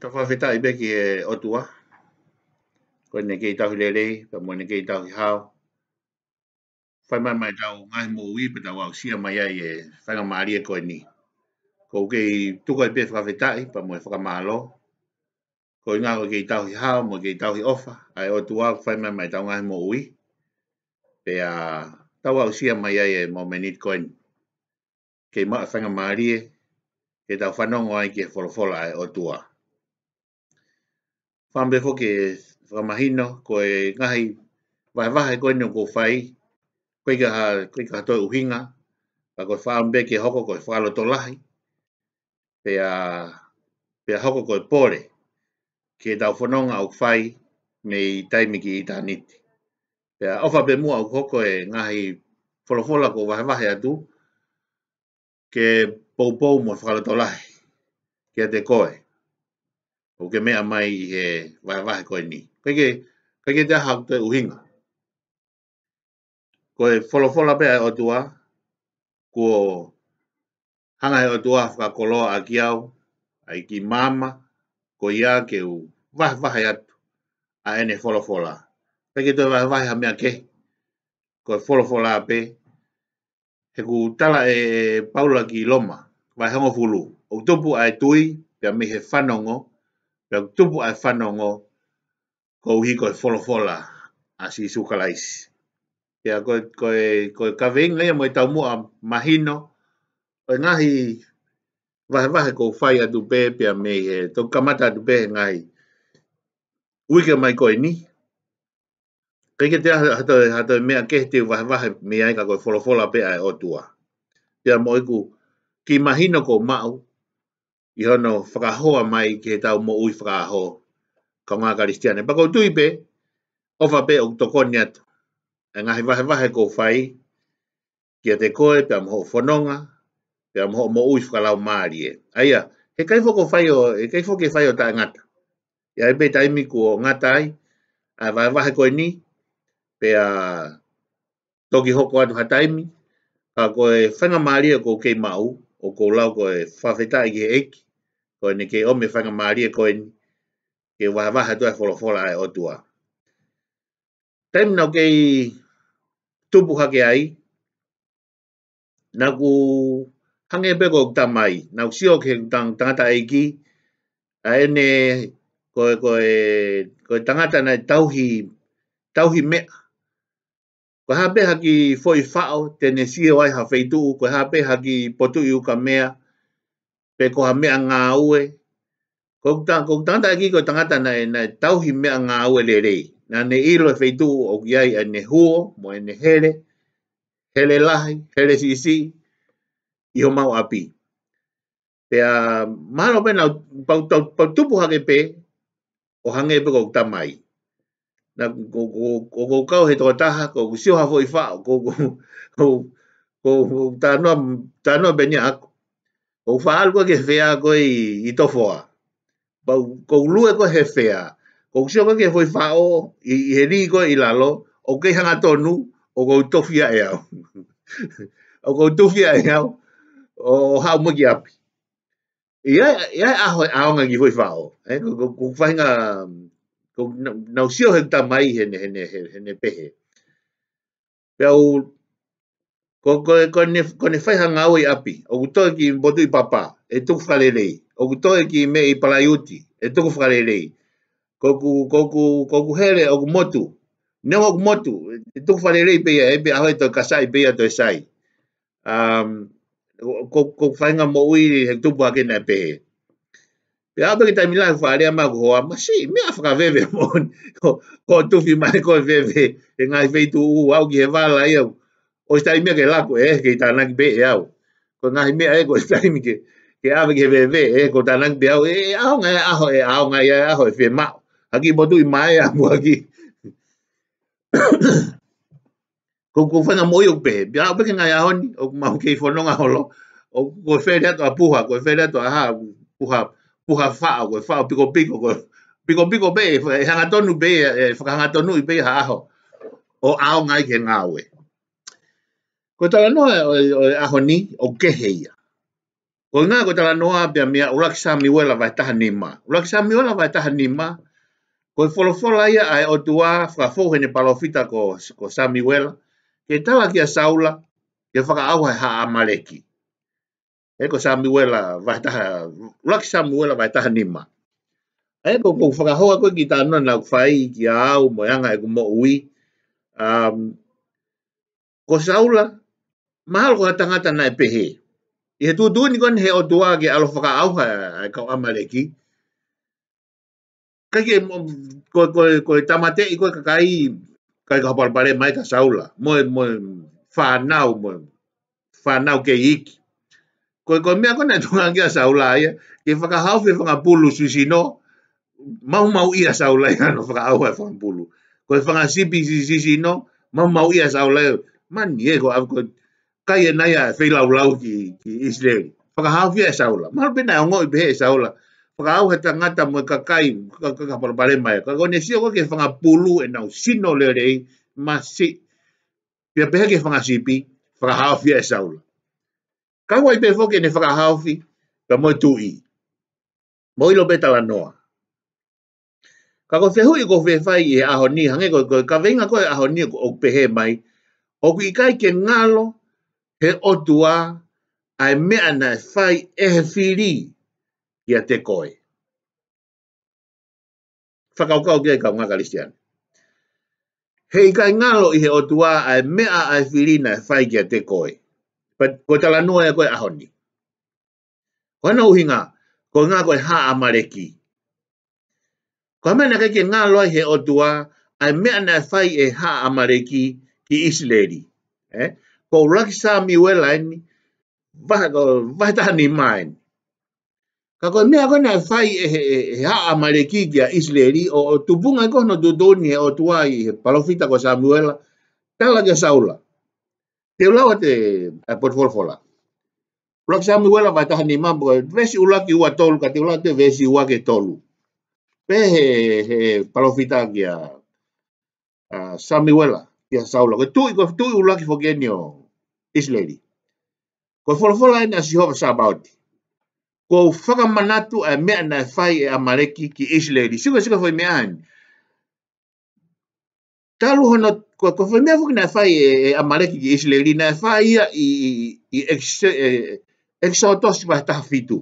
Takawhita i beki e otua. Koe ne kei tahu lele, pa mo ne kei tahu hao. Whai mai mai tau ngai mūi, pa tau au sia mai ai e whanga maari e koe ni. Ko kei tuka i pe whakawhita i, pa mo e whakamalo. Ko inga koe kei tahu hao, mo kei tahu ofa. Ai otua, whai mai mai tau ngai mūi. Pe a tau au sia mai ai e mo menit koe ni. Kei maa whanga maari e, kei tau whanongo ai ki e wholowhola ai otua. whambe hoke e whamahino, ko e ngahi wae wae koe nio ko whai, koe ka, ha, koe ka toi uhinga, a koe whambe ke hoko koe whalo to lahi, pea, pea hoko koe pore, ke tau whanonga au whai me i taimiki i tāniti. Pea ofa pe mua au hoko e ngahi wholofola ko wahe wahe atu, ke poupou mo whakalatolahi, ke te koe o ke mea mai i he wahewahe koe ni. Kei ke, kei ke te hau te uhinga. Koe wholofola pe ai e otua, kuo hanga he otua whakakoloa a kiau, ai ki mama, ko ia ke u wahewahe atu a ene wholofola. Kei ke te wahewahe ha mea ke, koe wholofola pe, he ku tala e, e Paula ki Loma, wahewahe fulu. Oktopu ai tui, pia mi he whanongo, Pea tupu ai whanongo, ko hi koe wholofola a si sukalaisi. Pea koe, koe, koe kaweng lea mo i tau mua mahino, koe ngahi wahe wahe ko whai atu pē pia me he, tau kamata atu pē ngahi. Uike mai koe ni, kai ke te hatau, hatau mea ke te wahe wahe me ai ka koe wholofola pē ai o tua. Pea e mo iku, ki mahino ko mau, i hono whakahoa mai ke tau mo ui whakaho ka ngā karistiane. Pako tui pe, ofa pe o toko niat, e ngahi wahe wahe ko whai, kia te koe, pe amho whanonga, pe amho mo ui whakalau maari e. Aia, he kai whako whai o, he kai whoke whai o ta ngata. Ia e pe taimi ko ngata ai, a wahe wahe koe ni, pe a toki hoko atu ha taimi, ka koe whanga maari e ko kei mau, o ko lau koe whawhetai ki eki, ko ni ke o me fanga mari ko ni ke wa wa ha tua folo e folo ai o tua tem no ke tu bu ha ke ai na ku hange be ko ta mai na si o ke tang tang ta ai ki a ne ko ko ko tang ta na tau hi tau hi me ko ha be ha ki foi fao te ne si o ai ha feitu ko ha be ha ki potu i ka mea pe ko ha mea ngā ue. Ko ta ko tangata ki ko tangata na e na tau hi mea ngā ue le rei. Na ne ilo e feitu o ki ai ne huo, mo e ne hele, hele lahi, hele sisi, si, i ho mau api. Pe a maro pe na pau, pau, pau tupu hake pe, o hange pe ko tamai. Na ko ko ko kau he tō taha, ko ko siu hafo i wha, ko ko ko ko ta no ta no pe ni ako. Kou whaalu ke whea koe i tofoa. Kou lue koe he whea. Kou sioka ke hoi whao i, i he rigo i lalo. O kei hanga tonu o kou tofia e au. o kou tofia e au. O hao mwiki api. Ia, ia aho e aonga ki hoi whao. Eh? Kou whainga... Kou nausio he tamai hene, hene, hene, hene pehe. Pea ko ko ne ko ne fai hanga oi api o to ki botu i papa e tu falele o to ki me i palayuti e tu falele ko ku ko ku ko ku hele o motu ne o motu e tu falele pe e pe ahoi to kasai pe to sai um ko ko fai nga mo oi e tu pa ke na pe pe a ki ta mi la fare ma ko ma si me afa ka veve mo ko tu fi ma ko veve e nga fe tu au ki e vala ia o i taimia ke lako e ke i tānaki pe e au. Ko ngahi mea e ko i taimi ke ke awe ke vewe e ko tānaki pe au e aho ngai aho e aho ngai e aho e whe mao. Haki motu i mai a mua ki. Ko ko whanga moi o pe. Pia au peke ngai aho ni o mahu ke i whanonga holo. O ko where ato a puha, ko where ato a ha puha puha whaa, ko whaa piko piko, ko piko piko pe e hanga tonu pe e whakahanga tonu i pe ha aho. O ao ngai ke ngāwe. Ko tala noa e, e aho ni o kehe ia. Ko ngā ko tala noa bea mea uraki sa miwela vai taha ni ma. Uraki sa miwela vai taha ni ma. Ko e folofola ia ai o tua whakafohe ni palofita ko, ko sa miwela. Ke tala kia saula ke whaka au hai haa amaleki. E ko sa miwela vai taha, uraki sa miwela vai taha ni ma. E ko ko whakahoa koe ki tāna nā kwhai ki a au moianga e ko mo ui. Um, ko saula ia mahalo ko tangata na pehe. I he tūtū ni kon he o tuā ke alo whaka auha a kau amareki. Kai ke koe ko, ko, ko, tamate i koe kakai kai ka hapalpare mai ka saula. Moe moe whanau moe whanau ke iki. Koe koe mea kone tunga ke a saula aia ke whaka hauwhi whangapulu sisi no mau mau ia saula ia no whaka auha e whangapulu. Koe whangasipi sisi no mau mau ia saula ia. Mani e koe avu koe kai e nai a whi lau lau ki, ki Israel. Whakahawhi e saula. Maharu pina o ngoi pehe e saula. Whakahau he tangata mo ka kai ka ka parapare mai. Ka kone sio ka ke whangapulu e nau sino le rei masi. Pia pehe ke whangasipi. Whakahawhi e saula. Ka wai pe foke ne whakahawhi ka mo tui. Mo ilo petala noa. Ka ko whehu i ko whewhai i e ahoni. Hange ko ka venga ko e ahoni o pehe mai. O kui kai ke ngalo he otua ai mea na e whai e he whiri i a te koe. Whakaukau kia kau ngaka listian. He i kai ngalo i he otua ai mea a e whiri na e whai i a te koe. Ko tala nua e koe ahoni. Ko hana uhinga, ko nga koe ha amareki mareki. Ko hame na kai ke ngalo i he otua ai mea na e e ha amareki ki isleri. Eh? ko raki sa mi we line va go va ta ni mine ka ko me ko na fai e e ha a mareki ya isleri o tu bunga ko no do doni o tu ai palofita ko sa muela ta la ja saula te la wa te a por for fola raki sa mi we la va ta ni mine bo vesi ula ki wa tolu ka te la te vesi wa ke tolu pe he he palofita ya a samiwela ya saula ko tu ko tu ula ki fogenio Israeli. Ko folofola ina si hova sa baoti. Ko whakamanatu a mea na fai e amareki ki Israeli. Sika sika fai mea ani. Talu hono, ko, ko fai mea fuki na fai e, e amareki ki Israeli, na fai ia i, i, i ex, e, exotosi pa taha fitu.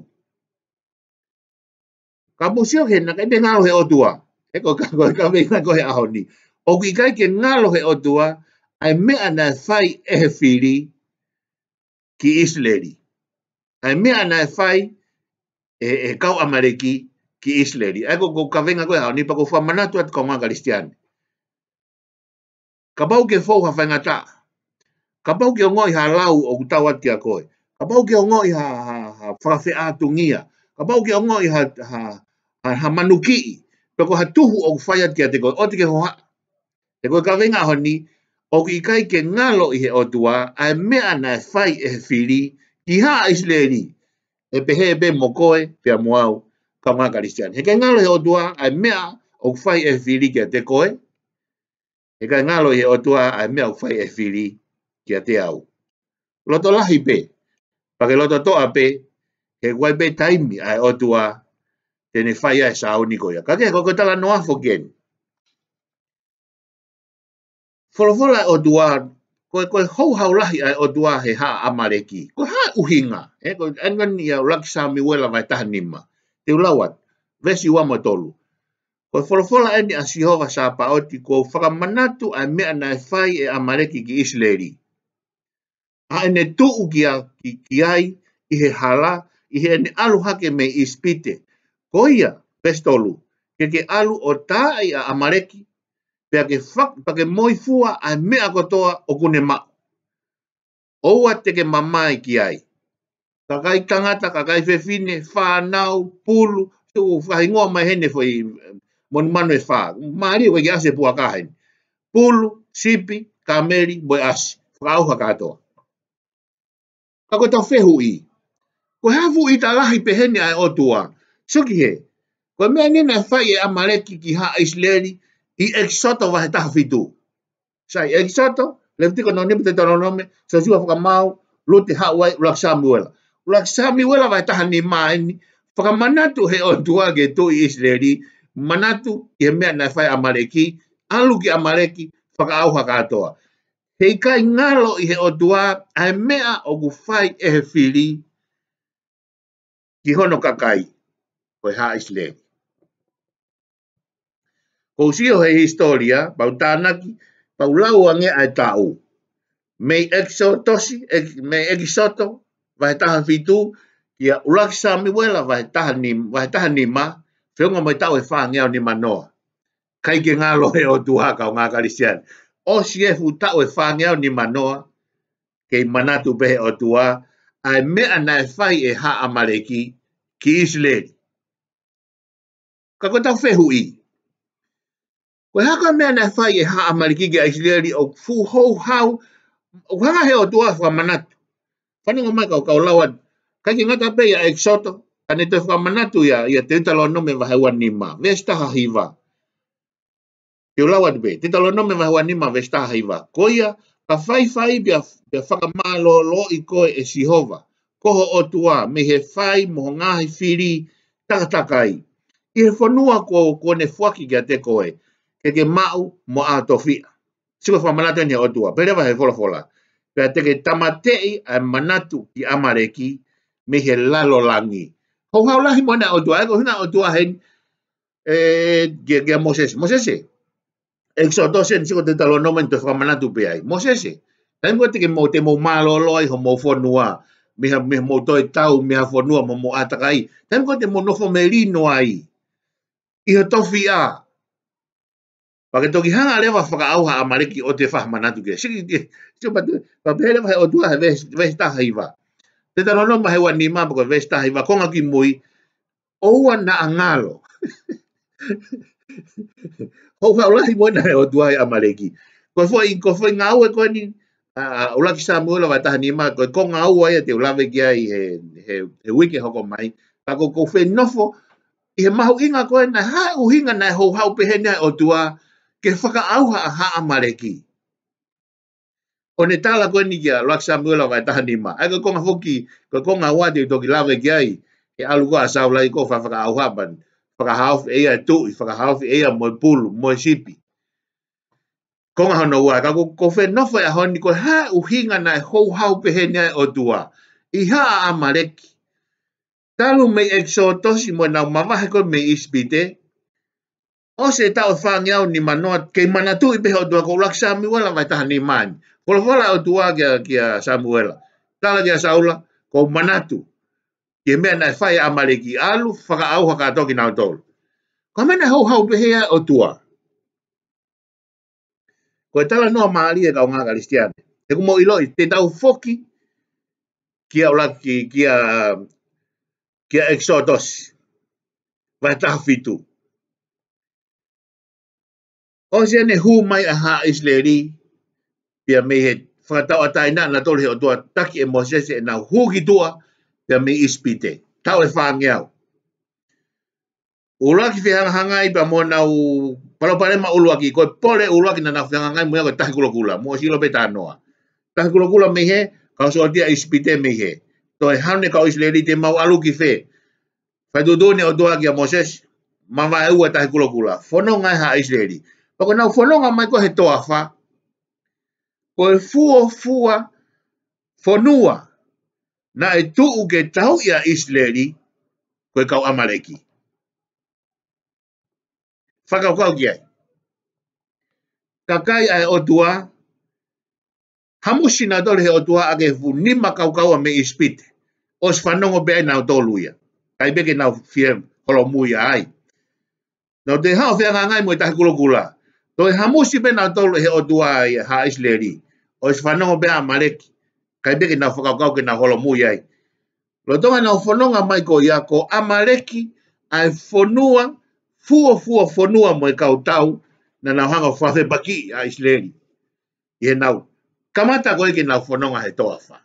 Ka musio ke naka, ite ngalo he otua. E ko kako, ka mei na ko he ahoni. O ki kai ke ngalo he otua, ai mea na fai e he fili, ki Isleri. Ai mea ana e whai e, e kau amareki ki Isleri. Ai kou kou kawenga koe hao, ni pa kou whamanatu atu kou ngā kristiani. Ka pau ke fau ha whainga tā. Ka pau ke ongoi ha lau o kutau atu a koe. Ka pau ke ongoi ha, ha, ha whawhi atu ngia. Ka pau ke ongoi ha, ha, ha, ha manuki. Pa kou ha tuhu o kufai atu a te koe. O te ke hoha. Te koe kawenga honi, ni, o ki kai ke ngalo i he otua, a e mea na e fai e he whiri, ki ha a isleri, e pehe e be mokoe, pia muau, ka mga karistian. He kai ngalo i he otua, a e mea o ki fai e he whiri ki a te koe, he kai ngalo i he otua, a e mea o ki fai e he whiri ki a te au. Loto lahi pe, pake loto toa pe, he guai pe taimi a e otua, tene fai a e sao niko ia. Kake, kokotala noa fo geni. Wholawhola o dua, koe koe hou hau lahi ai o dua he ha amareki. Koe ha uhinga, he koe engan ia laki sa miwela vai taha nima. Te ulawat, vesi wama tolu. Koe wholawhola eni a sihova sa paoti koe whakamanatu ai mea nai fai e amareki ki isleri. A ene tu ugia ki kiai, i he hala, i he ene aluhake me ispite. Koia, vesi tolu, ke ke alu o tā ai a amareki pia ke whak, pa ke moi fua ai mea katoa o kune ma. Oua te ke mamai ki ai. Ka kai kangata, ka kai whewhine, whanau, pulu, te u whahi mai hene fwoi moni manu e whaa. Maari e wiki ase pua kahen. Pulu, sipi, kameri, boi ase. Whakauha katoa. Ka koe tau whehu i. Koe hafu i ta lahi pehene ai otua. Suki he. Ko mea nina e whai e amareki ki haa isleri, i exoto wa he taha fitu. Sai, exoto, le tiko no nipi te tono nome, sa siwa whaka mau, lo te hawai, ulak Samuela. Ulak Samuela wa he taha ni maini, whaka manatu he o tua ge tu i Israeli, manatu i he mea nai whai amareki, alu ki amareki, whaka au haka atoa. Hei kai ngalo i he o tua, a he mea o ku whai e he fili, ki hono kakai, koe ha Israeli ko sio he historia pau tānaki pau lau ange ai tāu. Me ekiso tosi, ek, me ekisoto, vai taha fitu, kia uraki sā miwela vai taha, ni, vai taha ni ma, whiunga mai tāu e whā ngeo ni manoa. Kai ke ngā lohe o tuhaka o ngā karisiani. O si e tāu e whā ngeo ni manoa, kei manatu pehe o tuha, ai mea na e whai e ha amareki ki isleri. Kako tau fehu i? Kako tau fehu i? Koe haka mea nei whai e haa marikiki a isileri au fu hou hau. Au hanga heo tua whaka manatu. Whanunga mai kau kau lawan. Kaki ngata pei a eksoto. Kane te whaka manatu ia, ia te utalo no me vahe wan ni maa. Vesta ha hiva. Te ulawan be. Te talo no me vahe wan ni maa. Vesta ha hiva. Koia, ka whai whai bia, whaka maa lo lo i koe e si hova. Koho o tua, me he whai moho ngahi whiri takatakai. I he whanua ko, ko ne fuaki kia te Koe ke ke mau mo a tofia. Siko fa manatu ni otua, pere wa he fola fola. Pea te ke tamatei a manatu ki amareki me he lalo langi. Ho hau lahi mo na otua, eko hina otua hen e, ge, ge Moses. Moses e? Exo dosen siko te talo nomen te fa manatu pe ai. Moses e? Tain kua te ke mo te mo malo loi ho mo fonua. Meha meha mo toi tau, meha fonua mo mo atakai. Tain kua te mo nofo merino ai. Iho tofi a. Iho tofi a. Pake toki hanga lewa whaka auha a mariki o te whaha manatu ke. Siki ke, eh, siki pa te, pa pehele o tua he vesh taha iwa. Te tano no mahe wa ni maa pako vesh taha iwa, konga ki mui, oua na a ngalo. Hou wha ulahi he o tua a mariki. Koe fua i, koe fua i ngau e koe ni, ulaki sa muela wa taha ni maa, koe konga aua ia te ulawe kia i he, he, he wiki hoko mai. Pako koe fua i he mahu inga koe na hae uhinga na hou hau pehe o tua ke whaka auha a haa mareki. O ne tāla koe ni kia Lua Samuela vai taha ni ma. Aika konga whoki, koe konga wate i toki lawe ki ai, e alu koa sāu lai ko whaka auha pan, whaka haofi eia tu, whaka haofi eia moi pulu, moi sipi. Konga hono wai, kako ko whē nofai a e honi koe hā uhinga nai hou hau pehe nai o tua, i haa a mareki. Tālu mei exotosi moi nau mawahe koe mei ispite, o se tau whangi au ni manoa, kei mana tu i peho tua, ko rak Samuela vai taha ni maani. Ko la whala au tua kia, kia Samuela. Tala kia Saula, ko manatu. Ke mea nai whai amale ki alu, whaka au haka atoki nao tolu. Ko mea nai hau hau pehea o tua. Ko e tala noa maali e kaunga ka listiane. E kumo iloi, te tau foki, kia ula ki, kia, kia exotosi. Vai taha fitu. Vai taha fitu. O se ne hu mai a ha isleri pia me he fata o tai na na tole o tua taki e Moses e na hu ki tua pia me ispite. Tau e whaang iau. Ulua ki whihanga hangai pa mua na u palopare ma ulua ki koe pole ulua ki na na whihanga hangai mua koe tahi kula kula mua si lope ta anoa. Tahi kula kula me he kao so tia ispite me he. To e hane kao isleri te mau alu ki whi. Fai tu tu ne o tua ki a ah, Moses eh? ma mai eh, ua tahi kula kula. Fono ngai ha isleri. Pako nau whanonga mai ko he toa wha. Ko e fuo fua whanua na e tuu ke tau ia isleri ko e kau amareki. Whakau kau ki ai. Ka kai ai o tua, hamusina dole he o tua ake fu nima kau kau me ispite. O sfanongo bea nao tolu ia. Kai beke nao fie holomuia ai. Nau te hao fia ngangai mo i tahi kulokulaa to ha musi be na to he o dua ha isleri o se fa no be a marek kai be na fo ka ka na holo mu ya lo to na fo no nga mai ko ya ko a marek ai fo nua fuo fuo fo nua mo ka utau na na hanga fo fa baki a isleri ye na kamata ko ki na fo no nga he to fa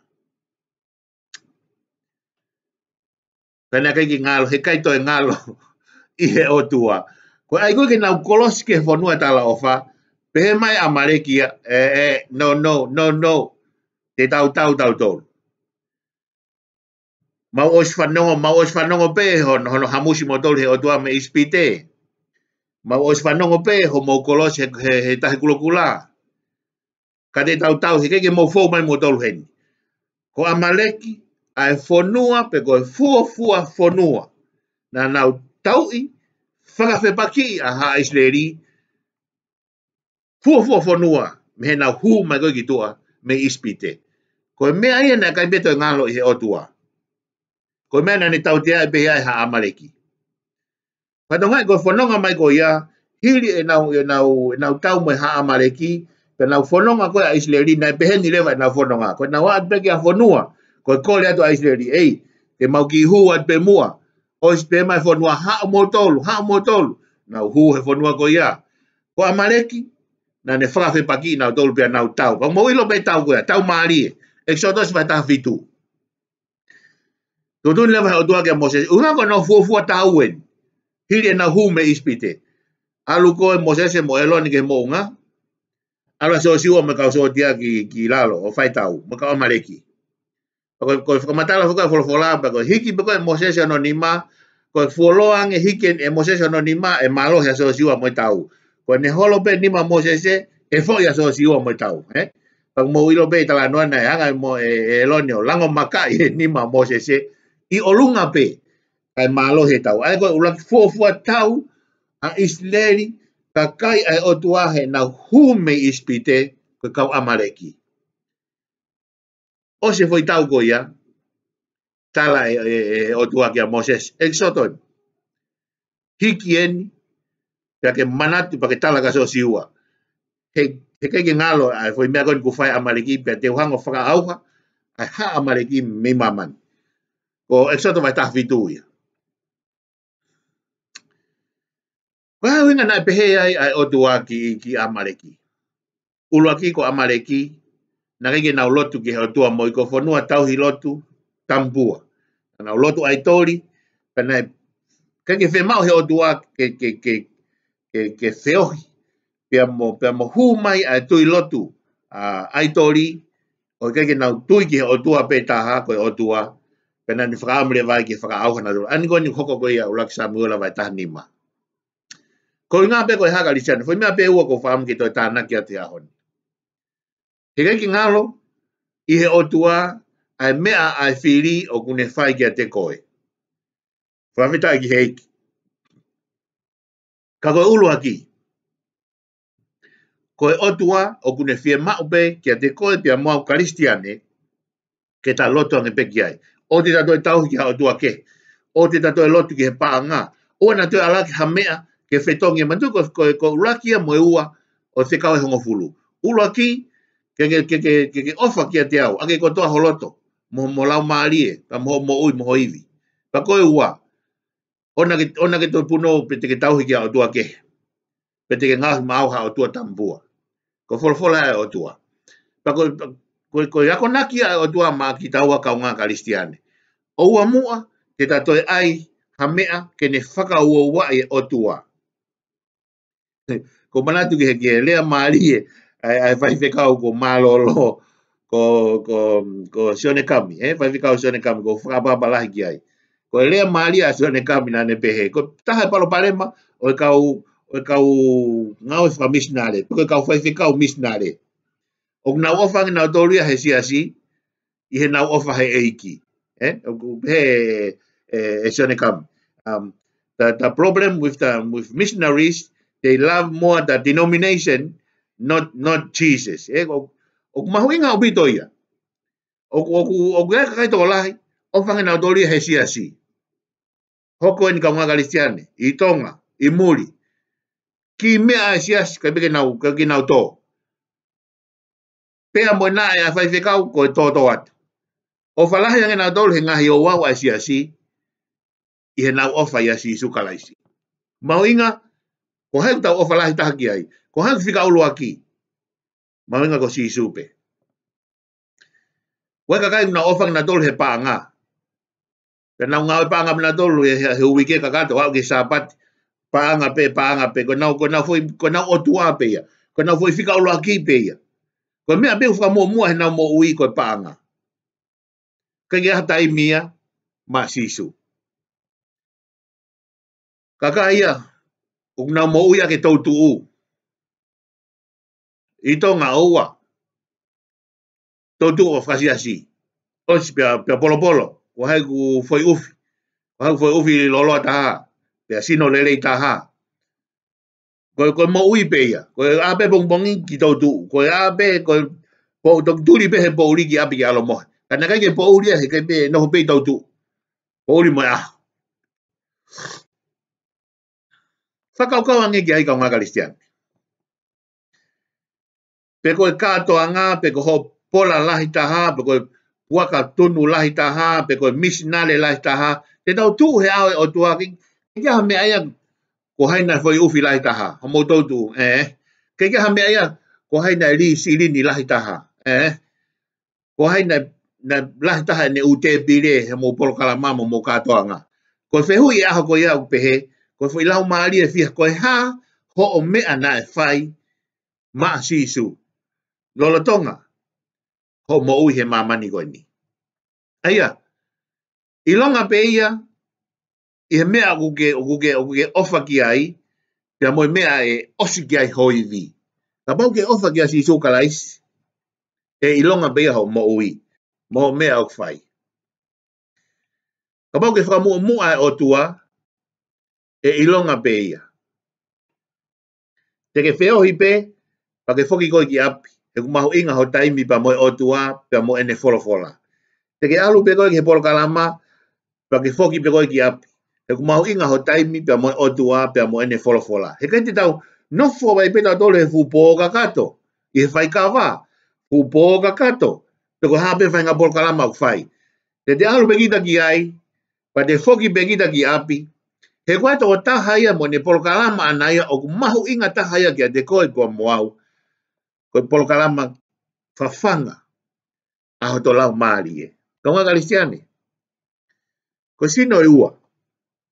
Kana kai ki ngalo, he kai toi ngalo, ihe o tua. Ko ai koe ke nau kolosi ke whanua e tala ofa, pehe mai a marekia, e eh, e, eh, no, no, no, no, te tau tau tau tau. Mau os whanongo, mau os whanongo pe, hono, hono hamusi mo tolu he o tuame ispite. Mau os whanongo pe, ho mo kolosi he, he, he tahi kulokula. Ka te tau tau, he keke mo fau mai mo tolu heni. Ko a mareki, a e whanua, pe ko e fua fua whanua. Na nau tau i, whakawhepaki a ha Israeli, fua fua whanua me hena hu mai koe ki tua me ispite. Koe mea ia nea kai beto ngalo i he otua. Koe mea nea ni tau te ai behi ai e ha amareki. Pato ngai koe whanonga mai koe ia, hili e nau, e nau, e nau tau mai ha amareki, pe nau whanonga koe a Israeli, nai behen ni lewa e nau whanonga. Koe nau atpeke a whanua, koe kole atu a Israeli, ei, te mau ki hu atpe mua, koe o i spe mai whanua hao mō tolu, hao mō tolu, na uhu he whanua ko ia. Ko a mareki, na ne whakawhi paki i nao tolu pia nao tau. Ko mawilo pe tau koea, tau maarie, e sotos vai taha fitu. Tu tu lewa he otua kia Moses, una ko nao fua fua tau wen, hiri e na hu me ispite. Alu ko e Moses e mo eloni ke mo unga, ala se o siwa me kao se o tia ki, ki lalo, o fai tau, me kao mareki. Mareki ko ko ko mata la fuka folfola ba ko hiki ba ko moses anonima ko foloa nge hiki e moses anonima e malo ya so siwa mo tau ko ne holo pe nima moses e fo ya so siwa mo tau he ba mo wilo pe tala no na hanga mo e elonio lango maka e nima moses e i olunga pe e malo he tau ai ko ulak fofua tau a isleri ka kai ai otuahe na hume ispite ko kau amareki o se foi tau ko ia ah. tala e, e, e o tua e ki a Moses exoto e. hiki en ka ke manatu pa ke tala ka so siua he he ke ngā lo a foi mea kon ku fai a maliki pe te uhango whaka auha a ha a maliki me maman ko exoto vai tahvi tu ia Kwa hawinga nai pehe ai ai o tuwa ki, ki amareki. Uluaki ko amareki, na ringe na lotu ki hau tua moiko fonua tau hi lotu tambua. Na lotu ai tori, pana kai ke whemau he o dua ke, ke, ke, ke, ke feohi, pia mo, pia mo hu mai ai tui lotu a, ai tori, o kai ke nau tui ki o dua pe taha koe o dua, pana ni whakaamre vai ki whakaauhana dula. Ani koe ni koko koe ia ulaki Samuela vai taha nima. Koe ngā pe koe haka lichana, fwoi mea pe ua ko whaamu ki toi tāna ki a te ahoni. He kai ki ngalo, i he otua, ai mea ai whiri o kune whai kia te koe. Whamita ki heiki. Ka koe ulu haki. Koe otua o kune whie maupe kia te koe pia mua karistiane ke ta loto ane peki ai. O te tatoe tau ki hao tua ke. O te tatoe lotu ki he paa ngā. O ana tue alaki ha mea ke whetongi e mantuko koe ko ulaki a moe ua o te kawe hongo fulu. Ulaki, ke ke ke ke ke ofa ki te au ake ko toa holoto mo mo lau mali e pa mo mo ui mo ivi pa ko e wa ona ke ona ke to puno pe te ke tau hiki au tua ke pe te ke ngā ma au ha au tua tambua ko fol fol ai au tua pa ko ko ko ya ko naki ai au tua ma ki tau ka unga ka listiane o wa mua ke ta toi ai ha mea ke ne faka ua wa ai au tua ko manatu ke ke lea mali e Aí, vai ficar o malolo ko ko ko sione kami eh vai ficar o sione kami ko fraba balah ki ai ko le mali a sione kami na ne pehe ko taha palo palema o ka o ka o ngau fra missionare ko ka vai ficar o missionare o na o fa na do ria he si asi i he na o fa he eiki eh he e sione kami um the the problem with the with missionaries they love more the denomination not not Jesus Eh, mahuinga o pito ia o o o ga ka to lai o fanga na doli he si hoko ni ka mga kristiane i tonga i muri ki me a si asi ka beke na ka ki to pe mo na e a fai fika ko to to at o fala he na doli he ngahi o wa wa si asi i he na ofa ia si su kalaisi mahuinga o he ta ofa la ta ki ai Ko hanki fika ulu aki. Mawinga ko si isupe. Weka kai muna ofang na dolu he paa nga. Ka nau ngawe paa nga muna dolu he, he, he uwike kakato. Wau ke sapat. Paa nga pe, paa nga pe. Ko nau, ko nau, foi, ko nau otua pe ya. Ko nau foi fika ulu aki pe ya. Ko mea pe ufka mua mua he nau mo ui koe paa nga. Ka ngea hata i mia ma sisu. Kaka ia. Ukna mo uya ke tautu u. itu ngau wa. Tutu o fasi asi. O oh, si pia pia polo polo. O hai ku foi ufi. O hai foi ufi lolo ta. Pia sino lele ta ha. Ko ko mo ui pe ya. Ko a be bong bong ki to tu. Ko a be ko po to tu li pe po uri ki api alo mo. Ka na ka ke po uri ya ke be no pe to tu. Po uri mo ya. Sa kau kau angi ki ai ka ma kalistian. pe koe kātoa ngā, pe koe hoa pola lahi taha, pe koe waka tunu lahi taha, pe koe misinale lahi taha, te tau tū he awe o tua ki, ke kia hame aia ko haina foi ufi lahi taha, ha mo tau tū, eh? ke kia hame aia ko haina e ri sirini lahi taha, eh? ko haina na lahi taha ne ute bire he mo polo kalamamo mo kātoa ngā. Ko whehu i e aho ko iau pehe, ko whi lau maari e fia, ko e hā ho o mea na e whai maa sisu. Si lola tonga, ho mo uhe mamani goi ni. Aia, ilonga pe ia, i he mea uguge, uguge, uguge ofa ki ai, pia moi mea e osi ki ai hoi vi. Ka pau ke ofa ki asi isu kalais, e ilonga pe ia ho mo ui, mo mea o kwhai. Ka pau ke whamua mua e otua, e ilonga pe ia. Te ke feo hi pe, pa ke foki koi ki api e ku mahu inga ho taimi pa moe o tua pa moe ene folo fola. Te ke alu pekoi ki he polo kalama pa ke foki pekoi ki api. E ku mahu inga ho taimi pa moe o tua pa moe ene folo fola. He kente tau no fo vai peta tole he fupo o kakato. I he fai kawa. Fupo o kakato. Te ku hape fai nga polo kalama u fai. Te te alu pekita ki ai pa te foki pekita ki api. He kwa to o tahaia mo ne polo kalama anaya o ku mahu inga tahaia ki a te koe kwa moau. Kwa moau ko e polo kalama fafanga a hoto lau maali e. Kaunga kalisiani, ko sino e ua,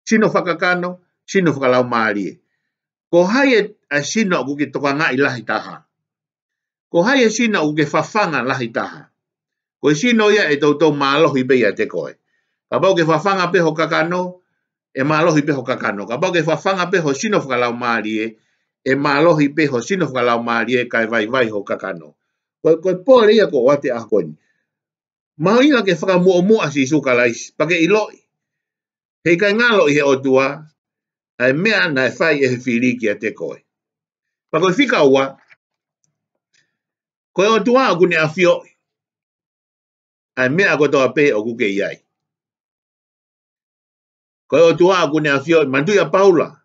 sino whakakano, sino whakalau maali e. Ko hai e a sino a kuke toka ngai lahi taha. Ko hai e sino a kuke fafanga lahi taha. Ko e sino ia e tautou maalohi beia te koe. Ka pau ke fafanga peho kakano, e maalohi peho kakano. Ka pau ke fafanga peho sino whakalau maali e, e malohi peho sino ka lau e kai vai vai ho kakano. Ko koe pōre ia ko wate a koni. Maoinga ke whaka mua mua si su kalaisi, pake i loi. Hei kai ngalo i he o tua, ai mea na e whai e he whiriki a te koe. Pako i whika ua, koe o tua o kune a fioi, ai mea koe toa pe o kuke iai. Koe o tua o kune a fioi, mandui a paula,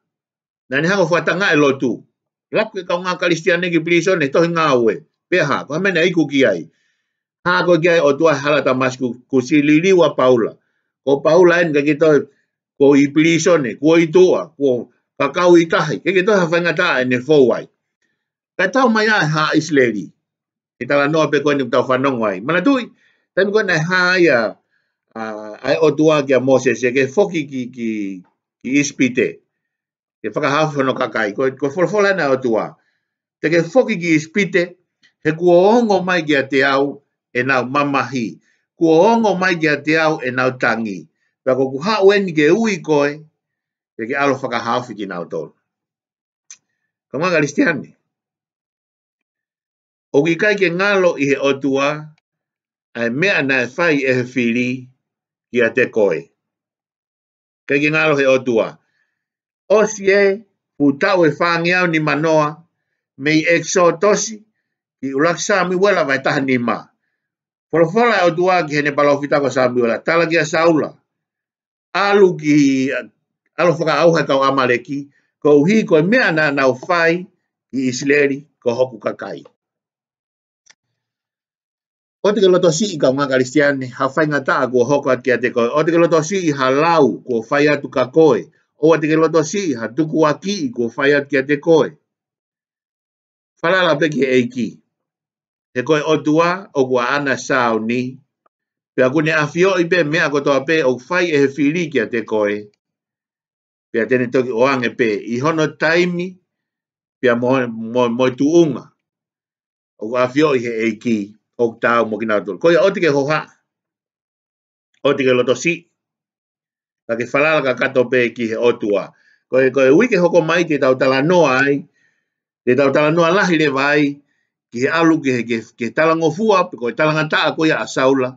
na ni hako whatanga e lotu. tuu. Laku e kaunga kalistia neki pliso ne tohi ngā ue. Peha, kwa mena iku ki ai. Hā ko ki ai o tua hala tamasku kusi liliwa paula. Ko paula en ka kito ko i pliso ne, ko i tua, ko kakau i tahi. Ke kito hawhangata e ne fowai. Ka tau mai ai hā isleri. E tala noa pe koe ni tau whanongwai. Mana tui, tami koe nei hā ia ai o tua ki a Moses e ke foki ki, ki, ki, ki ispite. Ispite ke faka hafu no kakai ko ko fol fol na otua te ke foki ki spite he ku ongo mai ki te au e na mamahi ku ongo mai ki te au e na tangi pa ko ku hau en ke ui koe te ke alo faka hafu ki na otol kama galistiani o ki kai ke ngalo i he otua ai me na fai e fili ki ate koe kai ke ngalo he otua o si e putau e whangiau ni manoa me i exo tosi ki ulaki sā mi wela vai taha ni mā. Porofola e o tuā ki hene palau fitau ka sā mi wela. Tala ki a saula. Alu ki alo whaka auha kau amaleki ko uhi ko e mea nā nau whai ki isleri ko hoku kakai. O te loto si i ka mga karistiane, ha whai ngata a kua hoko atke a te koe. O te loto si i halau kua whai atu ka koe o a te kerewa si, ha tuku a ki ko whai at kia te koe. Whalala peke e ki. He koe o tua o kua ana sao ni. Pe a kune a fio i pe mea kotoa pe o whai e he whiri kia te koe. Pe a tene toki o ange pe i hono taimi pe a moi tu unga. O kua a fio i he e ki o tau mokina tol. Koe o te ke hoha. O te ke lotosi. si ka ke whalala ka kato pē ki he otua. Ko e, ko e wike hoko mai te tau tala noa ai, te tau tala noa lahi le vai, ki he alu ki he ke, ke, ke tala ngofua, ko e tala ngataa koia a saula,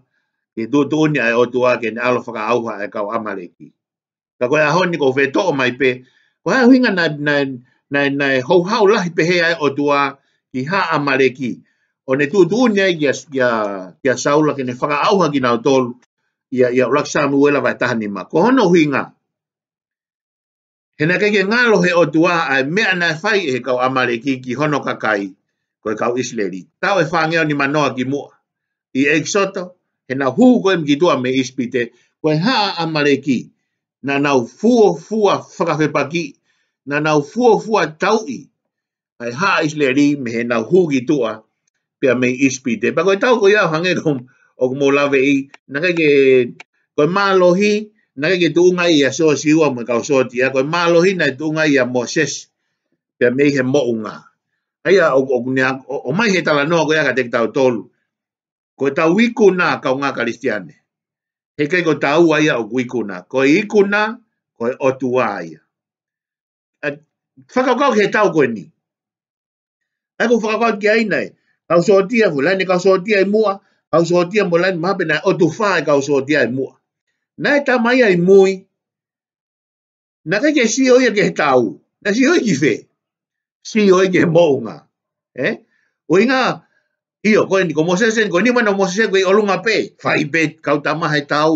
ke tu tuoni ai e otua ke ne alo whaka auha e kau amareki. Ka koe ahoni ko whee toko mai pē, ko hea huinga na, na, na, na, na hou hau lahi pe hea e otua ki ha amareki. O ne tu tuoni ai ki a, ki a, ki a saula ke ne whaka auha ki nao tolu, ia ia rak Samuel va ta ni ma ko no hinga hena ke ke ngalo he o tua a me ana fai e ka amare ki ki hono ka kai ko ka isleri ta e fange ni ma no ki mu i exoto hena hu ko em ki tua me ispite ko ha amare ki na na fu fu a fra fe paki na na fu fu a tau i ai ha isleri me hena hu ki tua pe me ispite pa ko tau ko ya hange ko o ko mo lawe i nanga ke ko malohi nanga ke tunga i aso siwa mo ka so tia ko malohi na tunga i a Moses pe me he mo unga ai a o kunia o mai he tala no ko ya ka tekta tol ko ta wiku na ka unga kristiane he ke ko ta u ai a wiku na ko iku na ko o tu ai a faka ko ke tau ko ni ai ko faka ko ki ai nai ka so tia fulani ka so tia i mua au so dia mo lan mabe na o tufa e ka so dia mo na ta mai ai moi na ke ke si o ye ke tau na si o ki fe si o ye mo nga e o inga io ko ni komo se sen ko ni mana mo se ko o lunga pe fai be ka ta ma he tau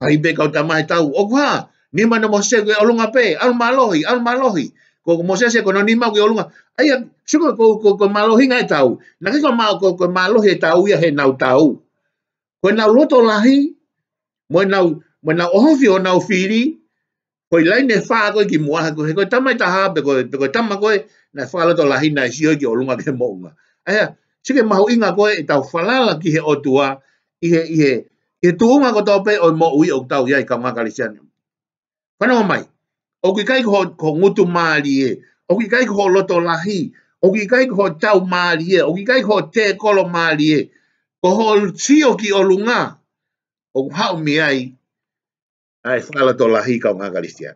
fai be ka ta ma he tau o kwa ni mana mo se ko o lunga pe al malohi al malohi ko mo se se kono ni mau ke olunga ai su ko ko ko malo hinga e tau na ke ko mau ko ko malo he tau ia he nau tau ko na loto lahi mo na mo na ofi o na firi ko lai ne fa ko ki mo ha ko ko tama ta ha be ko ko tama ko na fa loto lahi na si o ki olunga ke mo nga ai su ke mau inga ko e tau falala ki he tua, i he i he e tuunga ko tau pe o mo ui o tau ia i ka ngaka lisiani Kona mai. o ki kai ko ko ngutu mali e o ki kai ko loto lahi o ki kai ko tau mali e o ki kai ko te kolo mali e ko ho si o ki o lunga o ha o mi ai ai fala to lahi ka nga galistia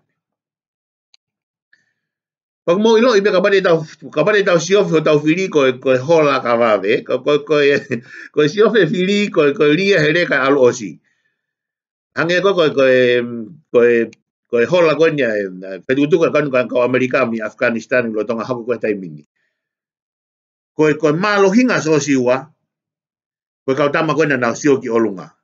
pa mo ilo i me ka bani tau ka bani tau si o fo tau fili ko ko e ho la ka va ve ko ko ko e, ko e si o fe fili ko ko ri e hele ka alo si Hange ko ko ko ko ko e hola ko nia pe du tu ka kanu ka ka amerika mi afganistan lo tonga hako ko tai mini ko e ko malo hinga so siwa ko ka tama ko na nasio ki olunga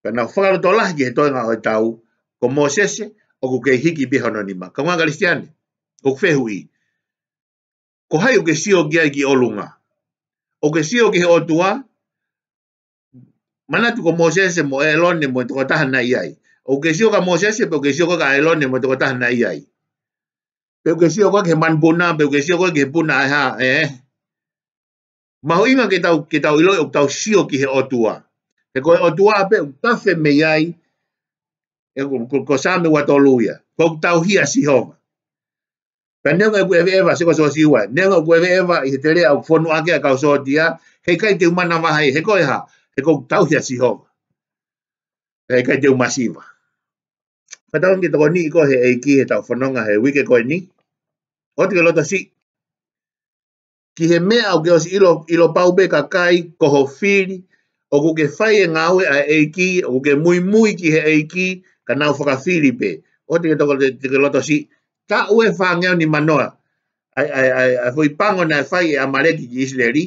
ka na fa to la ye to nga tau ko mosese o ku ke hiki bi hono ni ma ka nga kristian ko fe hui ko hayo ke sio gi ki olunga o ke sio ki o tua manatu ko mosese mo elone mo to ta na yai o ke sio ka Moses pe o ke sio ka Elon mo to ta na ai pe o ke sio ka man bona pe o ke sio ka ke bona ha eh ma ho inga ke tau ke tau ilo o tau sio ki he otua e ko otua pe o ta fe me ai e ko ko sa me watoluia ko tau hia si ho Ka nea ngai kuewe ewa, seko so si ua. Nea ngai e kuewe ewa, i he tere au fonu ake a kau sotia, he kai te umana maha e, he koe ha, he kou tauhia si hoa. He kai te umasiva. Pa tau ngi tako ni ko he eiki he tau whanonga he wike koe ni. O tika loto si. Ki he mea au geos ilo, ilo paube ka kai koho whiri. O kuke whai e ngawe a eiki. O kuke mui mui ki he eiki. Ka nau whakawhiri pe. O tika tako tika loto si. Ta ue whangeo ni manoa. Ai, ai, ai, ai, hui pango na whai e amareki ki isleri.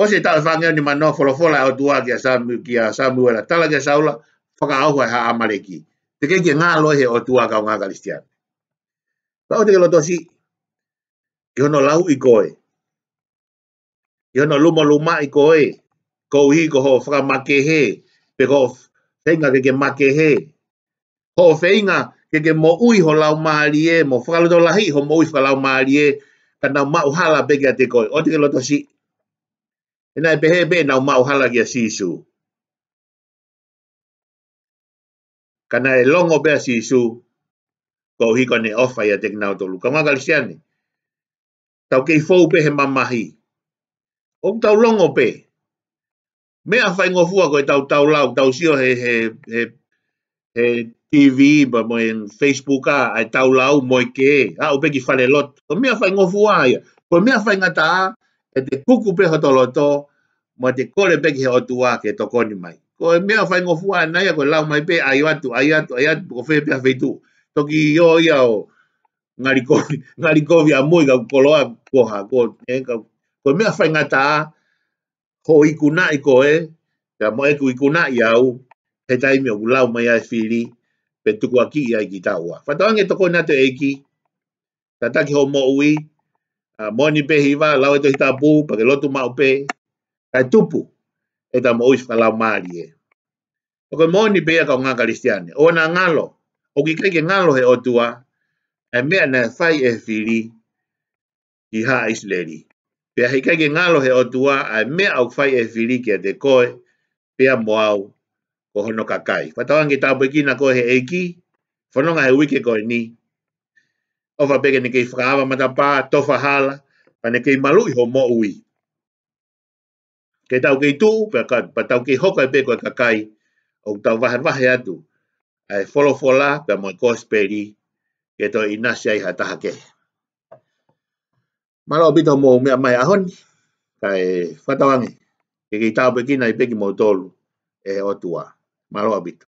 O se tau whangeo ni manoa wholofola au tua ki a Samuela. Tala ki a Saula. Whakaahua e ha amareki te ke ke ngā lohe o tua kau ngā kalistiana. Tau te ke loto si, ki hono lau i koe, ki hono luma luma i koe, kou hi ko ho whaka make he, pe ko whenga ke ke make he, ho whenga ke ke mo ui ho lau maari e, mo whaka loto lahi ho mo ui whaka lau maari e, ka nau mau hala peke a te koe. O te ke loto si, e nai pehe be nau mau hala ki a sisu. Si kana e longo pe si su ko hi ko ne ofa ya tek nau tolu kama galisiani tau kei fou pe he mamahi o tau longo pe me a fai ngo fua ko e tau tau lau tau sio he he he he TV ba mo en Facebook a ai tau lau mo ke a o pe ki fale lot o me a fai ngo fua ya ko me a fai ngata e te kuku pe hotoloto mo te kole pe ki he otua ke tokoni mai ko e mea fai ngofua nai ko lau mai pe ai watu ai atu ai atu ko fepe a feitu toki yo ia o ngarikovi ngarikovi a moi ka koloa koha ko e ka ko mea fai ngata ko ikuna i ko e ka mo e ku ikuna i au he taimi o lau mai a fili pe tuku a ki ia i ki taua fatawange toko na te eki tataki ho mo ui a moni pe hiva lau e to hita pu pake lotu mau pe kai tupu e tamo ois pala mali e. O ke moni pia ka unga kalistiane. O na ngalo. O ki keke ngalo he otua. E mea na fai e fili. I ha isleri. Pia hi keke ngalo he otua. E mea au fai e fili ke te koe. Pia moau. Ko hono kakai. Fatawangi tabu e kina koe he eiki. Fononga he wike koe ni. Ofa peke ni kei whakaawa matapaa. Tofa hala. Pane kei malui ho mo ui ke tau ke tu pe ka pa tau ke hoka e pe ko ka kai o tau wa wa he atu e ai folo fola pe mo ko speri ke to inasi ai hata hake malo bito mo me mai ahon kai fatawangi e ke ki tau pe ki nai pe ki mo tolu e o tua malo bito